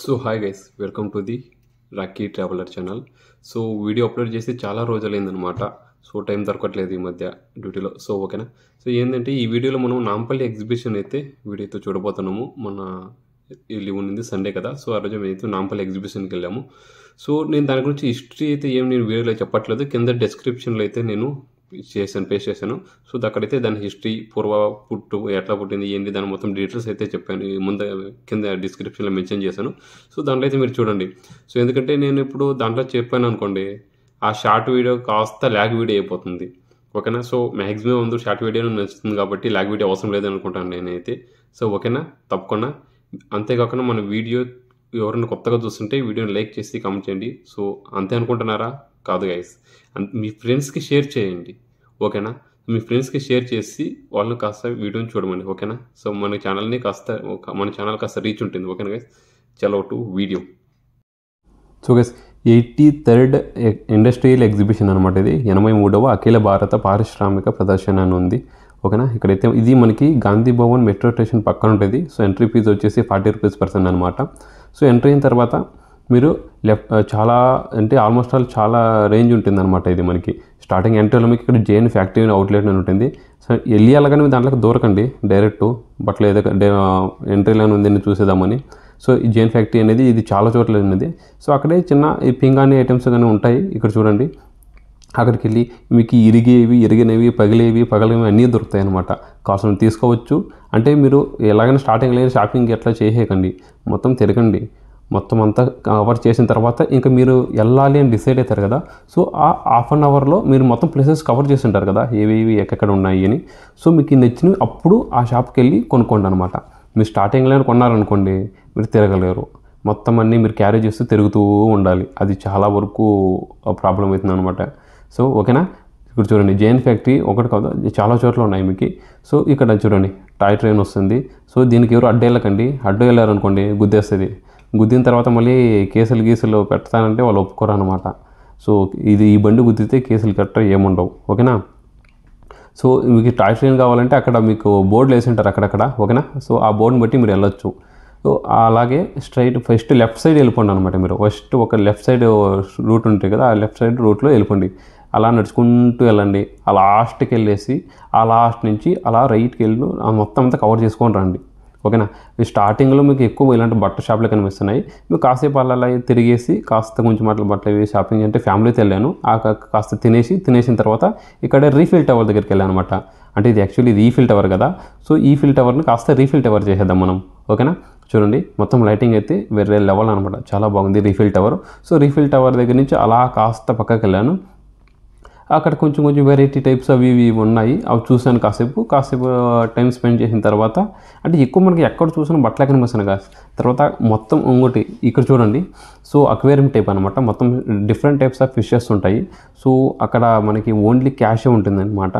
So hi guys welcome to the Rocky traveller channel so video upload చేసి చాలా రోజులైందనమాట so time దొరకట్లేదు ఈ మధ్య డ్యూటీలో సో ఓకేనా సో ఏంటంటే ఈ వీడియోలో మనం నాంపల్లి ఎగ్జిబిషన్ అయితే వీడియోతో చూడబోతున్నాము మన వెళ్ళి ఉంది సండే కదా సో ఆ రోజు మేమైతే నాంపల్లి ఎగ్జిబిషన్కి వెళ్ళాము సో నేను దాని గురించి హిస్టరీ అయితే ఏం నేను వీడియోలో చెప్పట్లేదు కింద డిస్క్రిప్షన్లో అయితే నేను చేశాను పేస్ట్ చేశాను సో అక్కడైతే దాని హిస్టరీ పూర్వ పుట్టు ఎట్లా పుట్టింది ఏంది దాని మొత్తం డీటెయిల్స్ అయితే చెప్పాను ముందు కింద డిస్క్రిప్షన్లో మెన్షన్ చేశాను సో దాంట్లో అయితే మీరు చూడండి సో ఎందుకంటే నేను ఇప్పుడు దాంట్లో చెప్పాను అనుకోండి ఆ షార్ట్ వీడియో కాస్త ల్యాగ్ వీడియో అయిపోతుంది ఓకేనా సో మ్యాక్సిమం అందరూ షార్ట్ వీడియో నచ్చుతుంది కాబట్టి ల్యాగ్ వీడియో అవసరం లేదని అనుకుంటాను నేనైతే సో ఓకేనా తప్పకుండా అంతేకాకుండా మన వీడియో ఎవరైనా కొత్తగా చూస్తుంటే వీడియోని లైక్ చేసి కామెంట్ చేయండి సో అంతే అనుకుంటున్నారా కాదు గైస్ మీ ఫ్రెండ్స్కి షేర్ చేయండి ఓకేనా మీ ఫ్రెండ్స్కి షేర్ చేసి వాళ్ళని కాస్త వీడియోని చూడమండి ఓకేనా సో మన ఛానల్ని కాస్త మన ఛానల్ కాస్త రీచ్ ఉంటుంది ఓకేనా గైస్ చలో to video so guys eighty third industrial exhibition అనమాట ఇది ఎనభై మూడవ అఖిల భారత పారిశ్రామిక ప్రదర్శన అని ఉంది ఓకేనా ఇక్కడైతే ఇది మనకి గాంధీ భవన్ మెట్రో స్టేషన్ పక్కన ఉంటుంది సో ఎంట్రీ ఫీజ్ వచ్చేసి ఫార్టీ రూపీస్ పర్సెంట్ అనమాట సో ఎంట్రీ అయిన తర్వాత మీరు లెఫ్ట్ uh, చాలా అంటే ఆల్మోస్ట్ ఆల్ చాలా రేంజ్ ఉంటుంది అనమాట ఇది మనకి స్టార్టింగ్ ఎంట్రీలో మీకు ఇక్కడ జేఎన్ ఫ్యాక్టరీ అవుట్లెట్ అని ఉంటుంది సో వెళ్ళాలగానే e మీ దాంట్లోకి దూరకండి డైరెక్ట్ బట్ ఏదో ఎంట్రీలో ఉందని చూసేదామని సో ఈ జేఎన్ ఫ్యాక్టరీ అనేది ఇది చాలా చోట్ల ఉన్నది సో అక్కడే చిన్న ఈ పింగాణి ఐటమ్స్ కానీ ఉంటాయి ఇక్కడ చూడండి అక్కడికి వెళ్ళి మీకు ఇరిగేవి ఇరిగినవి పగిలేవి పగలేవి అన్నీ దొరుకుతాయి అనమాట కాసిన తీసుకోవచ్చు అంటే మీరు ఎలాగైనా స్టార్టింగ్ లేని షాపింగ్ ఎట్లా చేయకండి మొత్తం తిరగండి మొత్తం అంతా కవర్ చేసిన తర్వాత ఇంకా మీరు వెళ్ళాలి అని డిసైడ్ అవుతారు కదా సో ఆ హాఫ్ అన్ అవర్లో మీరు మొత్తం ప్లేసెస్ కవర్ చేసి ఉంటారు కదా ఏవేవి ఎక్కడెక్కడ ఉన్నాయి అని సో మీకు నచ్చినవి అప్పుడు ఆ షాప్కి వెళ్ళి కొనుక్కోండి అనమాట మీరు స్టార్టింగ్లో కొన్నారనుకోండి మీరు తిరగలేరు మొత్తం అన్నీ మీరు క్యారీ చేస్తూ తిరుగుతూ ఉండాలి అది చాలా వరకు ప్రాబ్లం అవుతుంది అనమాట సో ఓకేనా ఇక్కడ చూడండి జైన్ ఫ్యాక్టరీ ఒకటి కాదు చాలా చోట్ల ఉన్నాయి మీకు సో ఇక్కడ చూడండి టాయ్ ట్రైన్ వస్తుంది సో దీనికి ఎవరు అడ్డు వెళ్ళకండి అడ్డు వెళ్ళారనుకోండి గుద్దేస్తుంది గుద్దిన తర్వాత మళ్ళీ కేసులు గీసులు పెడతానంటే వాళ్ళు ఒప్పుకోరు అనమాట సో ఇది ఈ బండి గుద్దితే కేసులు కట్ట ఏముండవు ఓకేనా సో మీకు టాయ్ ట్రైన్ కావాలంటే అక్కడ మీకు బోర్డులు వేసి ఉంటారు అక్కడక్కడ ఓకేనా సో ఆ బోర్డుని బట్టి మీరు వెళ్ళొచ్చు సో అలాగే స్ట్రైట్ ఫస్ట్ లెఫ్ట్ సైడ్ వెళ్ళిపోండి అనమాట మీరు ఫస్ట్ ఒక లెఫ్ట్ సైడ్ రూట్ ఉంటుంది కదా ఆ లెఫ్ట్ సైడ్ రూట్లో వెళ్ళిపోండి అలా నడుచుకుంటూ వెళ్ళండి ఆ లాస్ట్కి వెళ్ళేసి ఆ లాస్ట్ నుంచి అలా రైట్కి వెళ్ళి మొత్తం అంతా కవర్ చేసుకొని రండి ఓకేనా మీ స్టార్టింగ్లో మీకు ఎక్కువ ఇలాంటి బట్టల షాపులు కనిపిస్తున్నాయి మీకు కాసేపు అలా తిరిగేసి కాస్త కొంచెం మాటలు బట్టలు వేసి షాపింగ్ అంటే ఫ్యామిలీతో వెళ్ళాను ఆ కాస్త తినేసి తినేసిన తర్వాత ఇక్కడ రీఫిల్ టవర్ దగ్గరికి వెళ్ళాను అనమాట అంటే ఇది యాక్చువల్లీ రీఫిల్ టవర్ కదా సో ఈ ఫిల్ టవర్ని కాస్త రీఫిల్ టవర్ చేసేద్దాం మనం ఓకేనా చూడండి మొత్తం లైటింగ్ అయితే వేరే లెవెల్ అనమాట చాలా బాగుంది refill tower so refill tower దగ్గర నుంచి అలా కాస్త పక్కకి వెళ్ళాను అక్కడ కొంచెం కొంచెం వెరైటీ టైప్స్ అవి ఇవి ఉన్నాయి అవి చూశాను కాసేపు కాసేపు టైం స్పెండ్ చేసిన తర్వాత అంటే ఎక్కువ మనకి ఎక్కడ చూసినా బట్టలే కనిపిస్తాను కాదు తర్వాత మొత్తం ఇంకోటి ఇక్కడ చూడండి సో అక్వేరియం టైప్ అనమాట మొత్తం డిఫరెంట్ టైప్స్ ఆఫ్ ఫిషెస్ ఉంటాయి సో అక్కడ మనకి ఓన్లీ క్యాషే ఉంటుంది అనమాట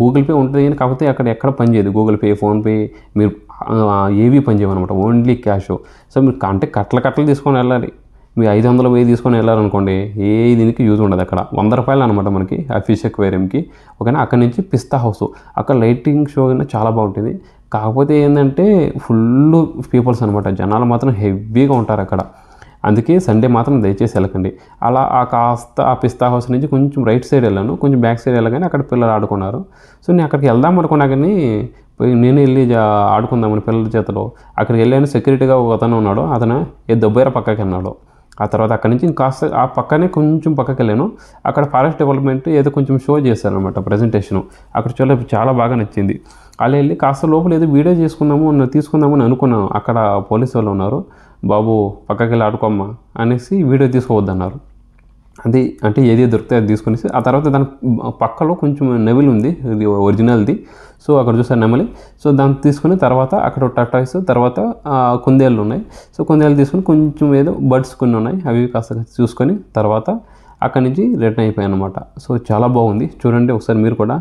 గూగుల్ పే ఉంటుంది కానీ కాకపోతే అక్కడ ఎక్కడ పనిచేయదు గూగుల్ పే ఫోన్పే మీరు ఏవి చేయమనమాట ఓన్లీ క్యాష్ సో మీరు అంటే కట్టలు కట్టలు తీసుకొని వెళ్ళాలి మీరు ఐదు వందల వెయ్యి తీసుకొని వెళ్ళాలనుకోండి ఏ దీనికి యూజ్ ఉండదు అక్కడ వంద రూపాయలు అనమాట మనకి ఆ ఫిష్ ఎక్వేరియంకి ఓకేనా అక్కడ నుంచి పిస్తా హౌస్ అక్కడ లైటింగ్ షో అయినా చాలా బాగుంటుంది కాకపోతే ఏంటంటే ఫుల్ పీపుల్స్ అనమాట జనాలు మాత్రం హెవీగా ఉంటారు అక్కడ అందుకే సండే మాత్రం దయచేసి వెళ్ళకండి అలా ఆ కాస్త ఆ పిస్తా హౌస్ నుంచి కొంచెం రైట్ సైడ్ వెళ్ళాను కొంచెం బ్యాక్ సైడ్ వెళ్ళగానే అక్కడ పిల్లలు ఆడుకున్నారు సో నేను అక్కడికి వెళ్దాం అనుకున్నా కానీ నేను వెళ్ళి ఆడుకుందామని పిల్లల చేతిలో అక్కడికి వెళ్ళాను సెక్యూరిటీగా ఒక అతను ఉన్నాడు అతను ఏ దొబ్బైర పక్కకి అన్నాడు ఆ తర్వాత అక్కడ నుంచి కాస్త ఆ పక్కనే కొంచెం పక్కకి వెళ్ళాను అక్కడ ఫారెస్ట్ డెవలప్మెంట్ ఏదో కొంచెం షో చేశారనమాట ప్రజెంటేషను అక్కడ చూడలేదు చాలా బాగా నచ్చింది అలా వెళ్ళి కాస్త లోపల ఏదో వీడియో చేసుకుందాము తీసుకుందామని అనుకున్నాను అక్కడ పోలీసు వాళ్ళు ఉన్నారు బాబు పక్కకి వెళ్ళి ఆడుకోమ్మా అనేసి వీడియో తీసుకోవద్దన్నారు అది అంటే ఏది దొరికితే అది తీసుకునేసి ఆ తర్వాత దాని పక్కలో కొంచెం నెవిల్ ఉంది ఒరిజినల్ది సో అక్కడ చూసాను నెమలి సో దాన్ని తీసుకుని తర్వాత అక్కడ టర్టాయిస్ తర్వాత కుందేళ్ళు ఉన్నాయి సో కుందేళ్ళు తీసుకుని కొంచెం ఏదో బర్డ్స్ కొన్ని ఉన్నాయి అవి కాస్త చూసుకొని తర్వాత అక్కడి నుంచి రిటర్న్ అయిపోయాయి అనమాట సో చాలా బాగుంది చూడండి ఒకసారి మీరు కూడా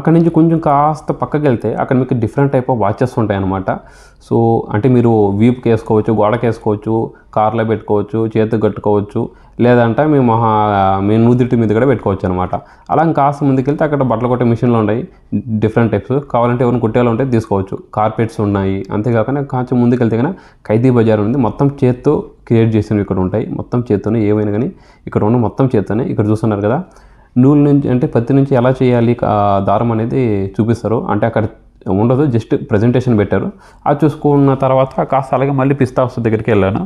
అక్కడ నుంచి కొంచెం కాస్త పక్కకి వెళ్తే అక్కడ మీకు డిఫరెంట్ టైప్ ఆఫ్ వాచెస్ ఉంటాయి అనమాట సో అంటే మీరు వీపుకి వేసుకోవచ్చు గోడకి వేసుకోవచ్చు కార్లో పెట్టుకోవచ్చు చేతికి కట్టుకోవచ్చు లేదంటే మీ మహా మీ నూదిటి మీద కూడా పెట్టుకోవచ్చు అనమాట అలా కాస్త ముందుకు వెళ్తే అక్కడ బట్టలు కొట్టే మిషన్లు ఉన్నాయి డిఫరెంట్ టైప్స్ కావాలంటే ఎవరిని కుట్టేలా ఉంటే తీసుకోవచ్చు కార్పెట్స్ ఉన్నాయి అంతేకాకుండా కొంచెం ముందుకు వెళ్తే ఖైదీ బజార్ ఉంది మొత్తం చేత్తో క్రియేట్ చేసినవి ఇక్కడ ఉంటాయి మొత్తం చేత్తోనే ఏవైనా కానీ ఇక్కడ ఉన్న మొత్తం చేత్తోనే ఇక్కడ చూస్తున్నారు కదా నూలు నుంచి అంటే పత్తి నుంచి ఎలా చేయాలి దారం అనేది చూపిస్తారు అంటే అక్కడ ఉండదు జస్ట్ ప్రజెంటేషన్ పెట్టారు అది చూసుకున్న తర్వాత కాస్త అలాగే మళ్ళీ పిస్తా వస్తుంది దగ్గరికి వెళ్ళాను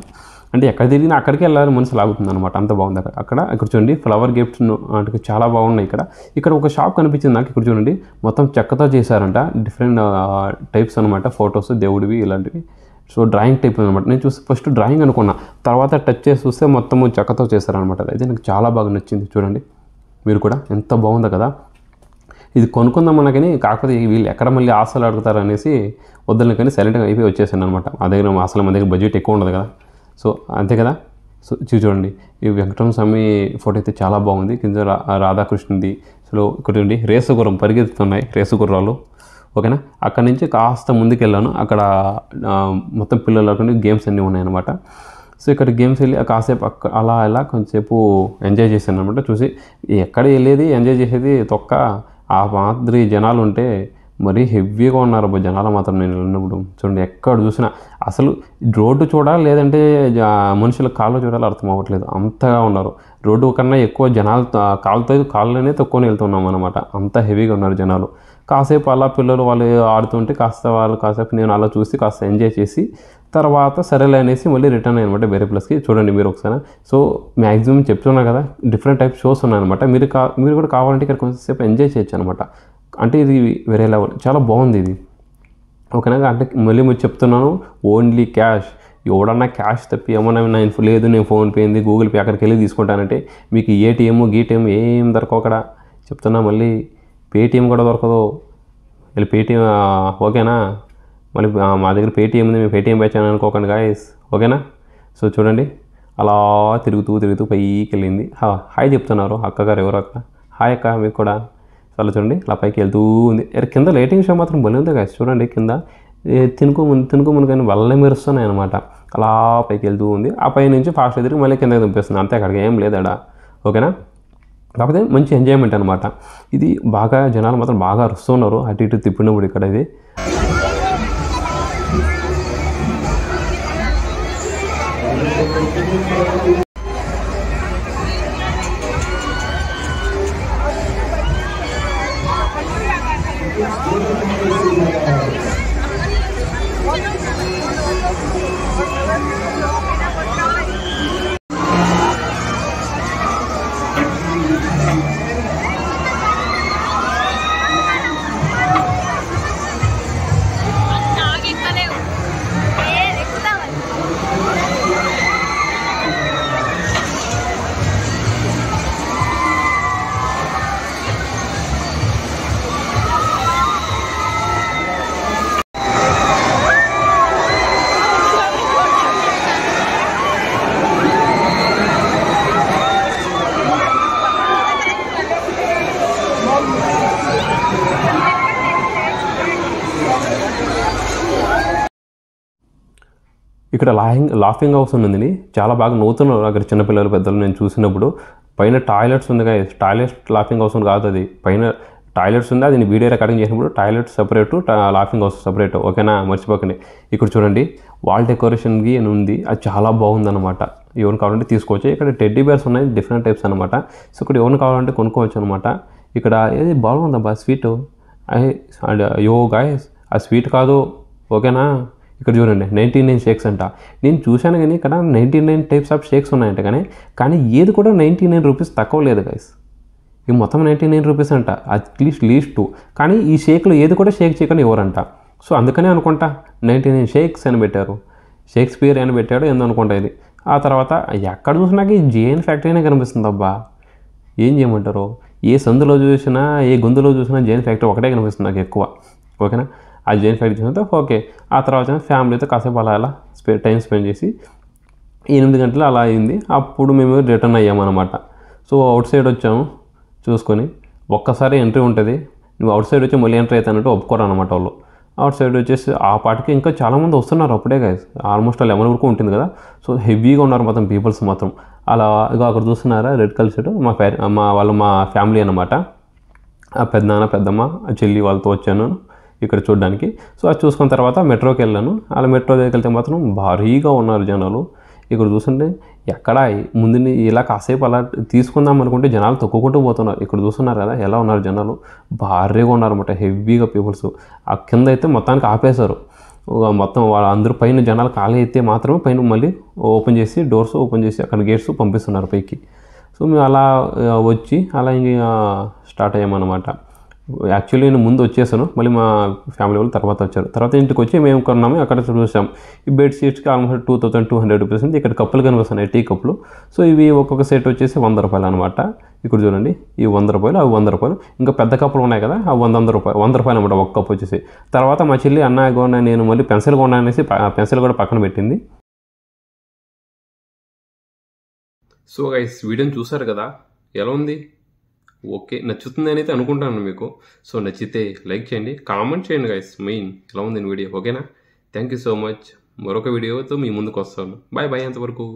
అంటే ఎక్కడ తిరిగినా అక్కడికి వెళ్ళాలని మనసు లాగుతుంది అనమాట అంత బాగుంది అక్కడ అక్కడ ఇక్కడ చూడండి ఫ్లవర్ గిఫ్ట్స్ అంటే చాలా బాగున్నాయి ఇక్కడ ఇక్కడ ఒక షాప్ కనిపించింది నాకు ఇక్కడ చూడండి మొత్తం చెక్కతో చేశారంట డిఫరెంట్ టైప్స్ అనమాట ఫొటోస్ దేవుడివి ఇలాంటివి సో డ్రాయింగ్ టైప్ అనమాట నేను చూసి ఫస్ట్ డ్రాయింగ్ అనుకున్నా తర్వాత టచ్ చేసి చూస్తే మొత్తం చెక్కతో చేశారనమాట అయితే నాకు చాలా బాగా నచ్చింది చూడండి మీరు కూడా ఎంత బాగుందో కదా ఇది కొనుక్కుందాం అనగానే కాకపోతే వీళ్ళు ఎక్కడ మళ్ళీ ఆశలు అడుగుతారు అనేసి వద్దని కానీ సైలెంట్గా అయిపోయి వచ్చేసాను అనమాట మా దగ్గర అసలు మా దగ్గర బడ్జెట్ ఎక్కువ ఉండదు కదా సో అంతే కదా సో చూ చూడండి ఈ వెంకటరమ స్వామి ఫోటో అయితే చాలా బాగుంది కింద రాధాకృష్ణుది సో ఇక్కడ రేసుగుర్రం పరిగెత్తుతున్నాయి రేసుగుర్రాలు ఓకేనా అక్కడ నుంచి కాస్త ముందుకెళ్ళాను అక్కడ మొత్తం పిల్లలు గేమ్స్ అన్నీ ఉన్నాయన్నమాట సో ఇక్కడ గేమ్స్ వెళ్ళి కాసేపు అక్క అలా ఇలా కొంచెంసేపు ఎంజాయ్ చేశాను అనమాట చూసి ఎక్కడ వెళ్ళేది ఎంజాయ్ చేసేది తొక్క ఆ మాదిరి జనాలు ఉంటే మరీ హెవీగా ఉన్నారు అబ్బా జనాలు మాత్రం నేను వెళ్ళినప్పుడు చూడండి ఎక్కడ చూసినా అసలు రోడ్డు చూడాలి లేదంటే మనుషుల కాళ్ళు చూడాలి అర్థం అవ్వట్లేదు అంతగా ఉన్నారు రోడ్డు కన్నా ఎక్కువ జనాలు కాళ్ళతో కాళ్ళనే తక్కువనే వెళ్తున్నాం అనమాట అంత హెవీగా ఉన్నారు జనాలు కాసేపు అలా పిల్లలు వాళ్ళు ఆడుతుంటే కాస్త వాళ్ళు కాసేపు నేను అలా చూసి కాస్త ఎంజాయ్ చేసి తర్వాత సరేలే అనేసి మళ్ళీ రిటర్న్ అనమాట వేరే ప్లస్కి చూడండి మీరు ఒకసారి సో మ్యాక్సిమం చెప్తున్నా కదా డిఫరెంట్ టైప్ షోస్ ఉన్నాయన్నమాట మీరు కా మీరు కూడా కావాలంటే ఇక్కడ కొంచెంసేపు ఎంజాయ్ చేయొచ్చు అనమాట అంటే ఇది వేరే లెవెల్ చాలా బాగుంది ఇది ఓకేనా అంటే మళ్ళీ మీరు చెప్తున్నాను ఓన్లీ క్యాష్ ఎవడన్నా క్యాష్ తప్పి ఏమన్నా ఇన్ఫో లేదు నేను ఫోన్పే అయింది గూగుల్ పే అక్కడికి వెళ్ళి తీసుకుంటానంటే మీకు ఏటీఎం గీటీఎం ఏం దొరకవు అక్కడ చెప్తున్నా మళ్ళీ పేటీఎం కూడా దొరకదు వెళ్ళి పేటీఎం ఓకేనా మళ్ళీ మా దగ్గర పేటీఎం ఉంది మేము పేటీఎం పెట్టాను అనుకోకండి గాయస్ ఓకేనా సో చూడండి అలా తిరుగుతూ తిరుగుతూ పైకి వెళ్ళింది హాయ్ చెప్తున్నారు అక్కగారు ఎవరు అక్క హాయ్ అక్క మీకు కూడా చాలా చూడండి అలా పైకి వెళ్తూ ఉంది కింద లైటింగ్ షో మాత్రం బలి ఉంది కదా చూడండి కింద తినుకో తినుకోమని కానీ వల్లే మెరుస్తున్నాయి అనమాట అలా పైకి వెళ్తూ ఉంది ఆ పై నుంచి ఫాస్ట్ ఎదురు మళ్ళీ కిందకి దింపేస్తుంది అంతే అక్కడికి ఏం లేదాడా ఓకేనా కాకపోతే మంచి ఎంజాయ్మెంట్ అనమాట ఇది బాగా జనాలు మాత్రం బాగా అరుస్తున్నారు అటు ఇటు తిప్పినప్పుడు ఇక్కడ ఇది Thank you. ఇక్కడ లాహింగ్ లాఫింగ్ హౌస్ ఉన్నది చాలా బాగా నూతన అక్కడ చిన్నపిల్లలు పెద్దలు నేను చూసినప్పుడు పైన టాయిలెట్స్ ఉంది కానీ టాయిలెట్స్ లాఫింగ్ హౌస్ కాదు అది పైన టాయిలెట్స్ ఉంది అది వీడియో రికార్డింగ్ చేసినప్పుడు toilet separate laughing house separate ఓకేనా మర్చిపోకండి ఇక్కడ చూడండి వాల్ డెకరేషన్కి అని ఉంది అది చాలా బాగుందన్నమాట ఎవరు కావాలంటే తీసుకోవచ్చు ఇక్కడ టెడ్డీ బేర్స్ ఉన్నాయి డిఫరెంట్ టైప్స్ అనమాట సో ఇక్కడ ఎవరు కావాలంటే కొనుక్కోవచ్చు అనమాట ఇక్కడ ఏది బాగుందబ్బా స్వీట్ అండ్ యో గాయస్ ఆ స్వీట్ కాదు ఓకేనా ఇక్కడ చూడండి నైంటీ నైన్ షేక్స్ అంట నేను చూశాను కానీ ఇక్కడ ninety nine types of shakes ఉన్నాయంట కానీ కానీ ఏది కూడా నైంటీ నైన్ రూపీస్ తక్కువ లేదు గైస్ ఇవి మొత్తం నైంటీ నైన్ రూపీస్ అంట అట్లీస్ట్ లీస్ట్ టూ కానీ ఈ షేక్లో ఏది కూడా షేక్ చేయకుండా ఎవరంట సో అందుకనే అనుకుంటా నైంటీ నైన్ షేక్స్ అని పెట్టారు షేక్స్పియర్ అని పెట్టాడు ఏందో అనుకుంటా ఇది ఆ తర్వాత ఎక్కడ చూసినాక ఈ జేఎన్ ఫ్యాక్టరీనే కనిపిస్తుంది అబ్బా ఏం చేయమంటారు ఏ సందులో చూసినా ఏ గొంతులో చూసినా జేఎన్ ఫ్యాక్టరీ ఒకటే కనిపిస్తుంది నాకు ఎక్కువ ఓకేనా అది జైన్ ఫైట్ చేసిన తర్వాత ఓకే ఆ తర్వాత ఫ్యామిలీతో కాసేపు అలా అలా స్పే టైం స్పెండ్ చేసి ఎనిమిది గంటలు అలా అయింది అప్పుడు మేము రిటర్న్ అయ్యామన్నమాట సో అవుట్ సైడ్ వచ్చాము చూసుకొని ఒక్కసారి ఎంట్రీ ఉంటుంది నువ్వు అవుట్ సైడ్ వచ్చి మళ్ళీ ఎంట్రీ అవుతానంటే ఒప్పుకోరు అనమాట వాళ్ళు అవుట్ సైడ్ వచ్చేసి ఆ పాటికి ఇంకా చాలామంది వస్తున్నారు అప్పుడే గైస్ ఆల్మోస్ట్ లెవెన్ వరకు ఉంటుంది కదా సో హెవీగా ఉన్నారు మొత్తం పీపుల్స్ మాత్రం అలా ఇక అక్కడ చూస్తున్నారా రెడ్ కలర్ షర్ట్ మా ఫ్యా మా వాళ్ళు మా ఫ్యామిలీ అనమాట ఆ పెద్దనాన్న పెద్దమ్మ చెల్లి వాళ్ళతో వచ్చాను ఇక్కడ చూడడానికి సో అది చూసుకున్న తర్వాత మెట్రోకి వెళ్ళాను అలా మెట్రో దగ్గరికి వెళ్తే మాత్రం భారీగా ఉన్నారు జనాలు ఇక్కడ చూస్తుంటే ఎక్కడ ముందు ఇలా కాసేపు అలా తీసుకుందాం అనుకుంటే జనాలు తొక్కుకుంటూ పోతున్నారు ఇక్కడ చూస్తున్నారు కదా ఎలా ఉన్నారు జనాలు భారీగా ఉన్నారన్నమాట హెవీగా పీపుల్స్ ఆ కింద అయితే మొత్తానికి ఆపేశారు మొత్తం అందరూ పైన జనాలు ఖాళీ అయితే మాత్రమే పైన మళ్ళీ ఓపెన్ చేసి డోర్స్ ఓపెన్ చేసి అక్కడ గేట్స్ పంపిస్తున్నారు పైకి సో మేము అలా వచ్చి అలా ఇంక స్టార్ట్ అయ్యామన్నమాట యాక్చువల్లీ నేను ముందు వచ్చేసాను మళ్ళీ మా ఫ్యామిలీ వాళ్ళు తర్వాత వచ్చారు తర్వాత ఇంటికి వచ్చి మేము కొన్నాము అక్కడ చూసాం ఈ బెడ్ షీట్స్కి almost two thousand two hundred rupees ఉంది ఇక్కడ కప్పులు కనిపిస్తున్నాయి టీ కప్పులు సో ఇవి ఒక్కొక్క సెట్ వచ్చేసి వంద రూపాయలు అనమాట ఇక్కడ చూడండి ఈ వంద రూపాయలు అవి వంద రూపాయలు ఇంకా పెద్ద కప్పులు ఉన్నాయి కదా ఆ వంద వంద రూపాయలు వంద రూపాయలు అనమాట ఒక కప్పు వచ్చేసి తర్వాత మా చెల్లి అన్న కొన్నా నేను మళ్ళీ పెన్సిల్ కొన్నా అనేసి పెన్సిల్ కూడా పక్కన పెట్టింది సో గైస్ వీడియోని చూసారు కదా ఎలా ఉంది ఓకే నచ్చుతుంది అని అయితే అనుకుంటాను మీకు సో నచ్చితే లైక్ చేయండి కామెంట్ చేయండి గైస్ మెయిన్ ఎలా ఉంది వీడియో ఓకేనా థ్యాంక్ యూ సో మచ్ మరొక వీడియోతో మీ ముందుకు వస్తాను బాయ్ బాయ్ అంతవరకు